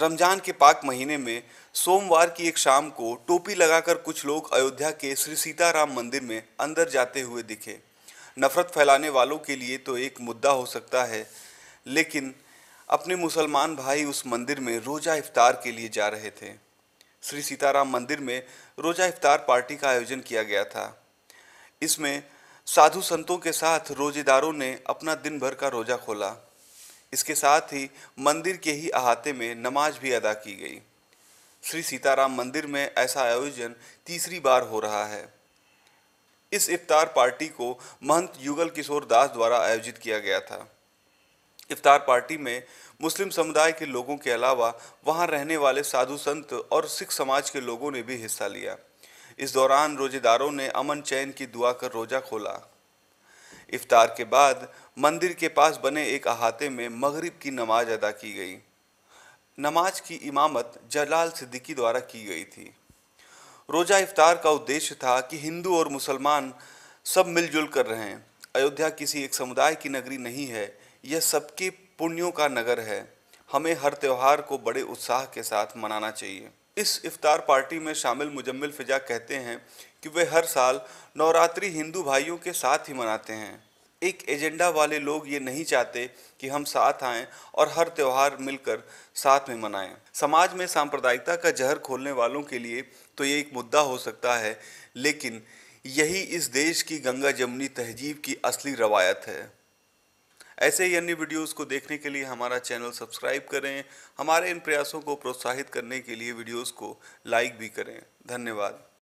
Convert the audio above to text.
रमजान के पाक महीने में सोमवार की एक शाम को टोपी लगाकर कुछ लोग अयोध्या के श्री सीताराम मंदिर में अंदर जाते हुए दिखे नफरत फैलाने वालों के लिए तो एक मुद्दा हो सकता है लेकिन अपने मुसलमान भाई उस मंदिर में रोज़ा इफ्तार के लिए जा रहे थे श्री सीताराम मंदिर में रोज़ा इफ्तार पार्टी का आयोजन किया गया था इसमें साधु संतों के साथ रोजेदारों ने अपना दिन भर का रोज़ा खोला इसके साथ ही मंदिर के ही अहाते में नमाज भी अदा की गई श्री सीताराम मंदिर में ऐसा आयोजन तीसरी बार हो रहा है इस इफ्तार पार्टी को महंत युगल किशोर दास द्वारा आयोजित किया गया था इफ्तार पार्टी में मुस्लिम समुदाय के लोगों के अलावा वहां रहने वाले साधु संत और सिख समाज के लोगों ने भी हिस्सा लिया इस दौरान रोजेदारों ने अमन चैन की दुआ कर रोजा खोला इफ्तार के बाद मंदिर के पास बने एक अहाते में मगरिब की नमाज अदा की गई नमाज की इमामत जलाल सिद्दीकी द्वारा की गई थी रोज़ा इफ्तार का उद्देश्य था कि हिंदू और मुसलमान सब मिलजुल कर रहें अयोध्या किसी एक समुदाय की नगरी नहीं है यह सबके पुण्यों का नगर है हमें हर त्यौहार को बड़े उत्साह के साथ मनाना चाहिए इस इफ्तार पार्टी में शामिल मुजम्मिल फिजा कहते हैं कि वे हर साल नवरात्रि हिंदू भाइयों के साथ ही मनाते हैं एक एजेंडा वाले लोग ये नहीं चाहते कि हम साथ आएं और हर त्यौहार मिलकर साथ में मनाएं समाज में सांप्रदायिकता का जहर खोलने वालों के लिए तो ये एक मुद्दा हो सकता है लेकिन यही इस देश की गंगा जमुनी तहजीब की असली रवायत है ऐसे ही अन्य वीडियोस को देखने के लिए हमारा चैनल सब्सक्राइब करें हमारे इन प्रयासों को प्रोत्साहित करने के लिए वीडियोस को लाइक भी करें धन्यवाद